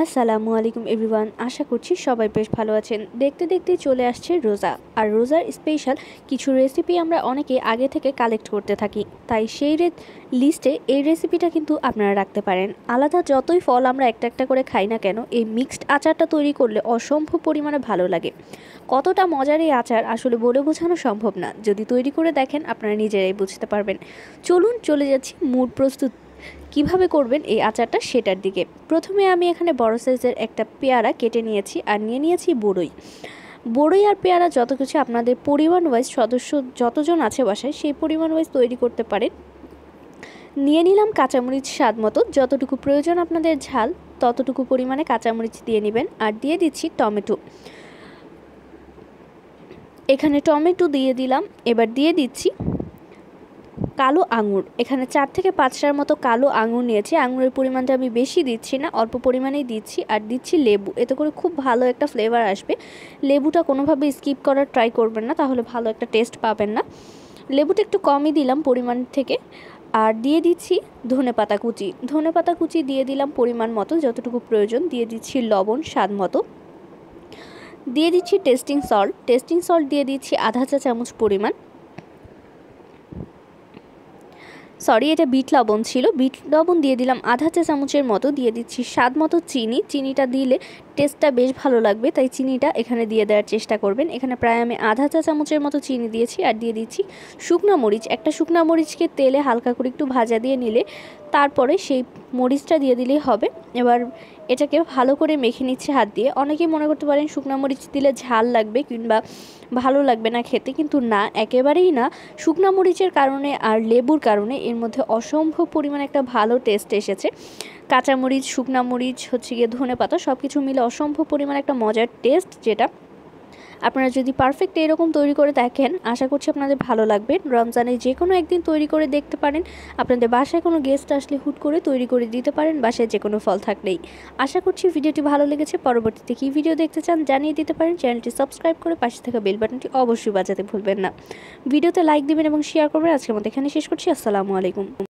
আসসালামু আলাইকুম এভরিওয়ান আশা করছি সবাই বেশ ভালো আছেন দেখতে দেখতে চলে আসছে রোজা আর রোজার স্পেশাল কিছু রেসিপি আমরা অনেকে আগে থেকে কালেক্ট করতে থাকি তাই সেই লিস্টে এই রেসিপিটা কিন্তু আপনারা রাখতে পারেন আলাদা যতই ফল আমরা একটা একটা করে খাই না কেন এই মিক্সড আচারটা তৈরি করলে অসম্ভব পরিমাণে ভালো লাগে কতটা মজার এই আচার আসলে বলে বোঝানো সম্ভব না যদি তৈরি করে দেখেন আপনারা নিজেরাই বুঝতে পারবেন চলুন চলে যাচ্ছি মুড প্রস্তুত কিভাবে করবেন এই আচারটা সেটার দিকে প্রথমে আমি এখানে বড় সাইজের একটা পেয়ারা কেটে নিয়েছি আর নিয়ে নিয়েছি বড়ই বড়ই আর পেয়ারা যত কিছু আপনাদের পরিমাণ ওয়াইজ সদস্য যতজন আছে বাসায় সেই পরিমাণ ওয়াইজ তৈরি করতে পারেন নিয়ে নিলাম কাঁচামরিচ স্বাদ মতো যতটুকু প্রয়োজন আপনাদের ঝাল ততটুকু পরিমাণে কাঁচামরিচ দিয়ে নেবেন আর দিয়ে দিচ্ছি টমেটো এখানে টমেটো দিয়ে দিলাম এবার দিয়ে দিচ্ছি কালো আঙুর এখানে চার থেকে পাঁচটার মতো কালো আঙুর নিয়েছি আঙুরের পরিমাণটা আমি বেশি দিচ্ছি না অল্প পরিমাণেই দিচ্ছি আর দিচ্ছি লেবু এতে করে খুব ভালো একটা ফ্লেভার আসবে লেবুটা কোনোভাবে স্কিপ করার ট্রাই করবেন না তাহলে ভালো একটা টেস্ট পাবেন না লেবুটা একটু কমই দিলাম পরিমাণ থেকে আর দিয়ে দিচ্ছি ধনে পাতা কুচি ধনে পাতা কুচি দিয়ে দিলাম পরিমাণ মতো যতটুকু প্রয়োজন দিয়ে দিচ্ছি লবণ স্বাদ মতো দিয়ে দিচ্ছি টেস্টিং সল্ট টেস্টিং সল্ট দিয়ে দিচ্ছি আধা চা চামচ পরিমাণ সরি এটা বিট লবণ ছিল বিট লবণ দিয়ে দিলাম আধা চা চামচের মতো দিয়ে দিচ্ছি স্বাদ মতো চিনি চিনিটা দিলে টেস্টটা বেশ ভালো লাগবে তাই চিনিটা এখানে দিয়ে দেওয়ার চেষ্টা করবেন এখানে প্রায় আমি আধা চা চামচের মতো চিনি দিয়েছি আর দিয়ে দিচ্ছি শুকনো মরিচ একটা শুকনো মরিচকে তেলে হালকা করে একটু ভাজা দিয়ে নিলে তারপরে সেই মরিচটা দিয়ে দিলেই হবে এবার এটাকে ভালো করে মেখে নিচ্ছে হাত দিয়ে অনেকেই মনে করতে পারেন শুকনো মরিচ দিলে ঝাল লাগবে কিংবা ভালো লাগবে না খেতে কিন্তু না একেবারেই না শুকনো মরিচের কারণে আর লেবুর কারণে এর মধ্যে অসম্ভব পরিমাণে একটা ভালো টেস্ট এসেছে কাঁচামরিচ শুকনা মরিচ হচ্ছে গিয়ে ধনে পাতা সব কিছু মিলে অসম্ভব পরিমাণে একটা মজার টেস্ট যেটা আপনারা যদি পারফেক্ট এরকম তৈরি করে দেখেন আশা করছি আপনাদের ভালো লাগবে রমজানে যে কোনো একদিন তৈরি করে দেখতে পারেন আপনাদের বাসায় কোনো গেস্ট আসলে হুট করে তৈরি করে দিতে পারেন বাসায় যে কোনো ফল থাকলেই আশা করছি ভিডিওটি ভালো লেগেছে পরবর্তীতে কী ভিডিও দেখতে চান জানিয়ে দিতে পারেন চ্যানেলটি সাবস্ক্রাইব করে পাশে থাকা বেল বাটনটি অবশ্যই বাজাতে ভুলবেন না ভিডিওতে লাইক দেবেন এবং শেয়ার করবেন আজকের মতো এখানে শেষ করছি আসসালামু আলাইকুম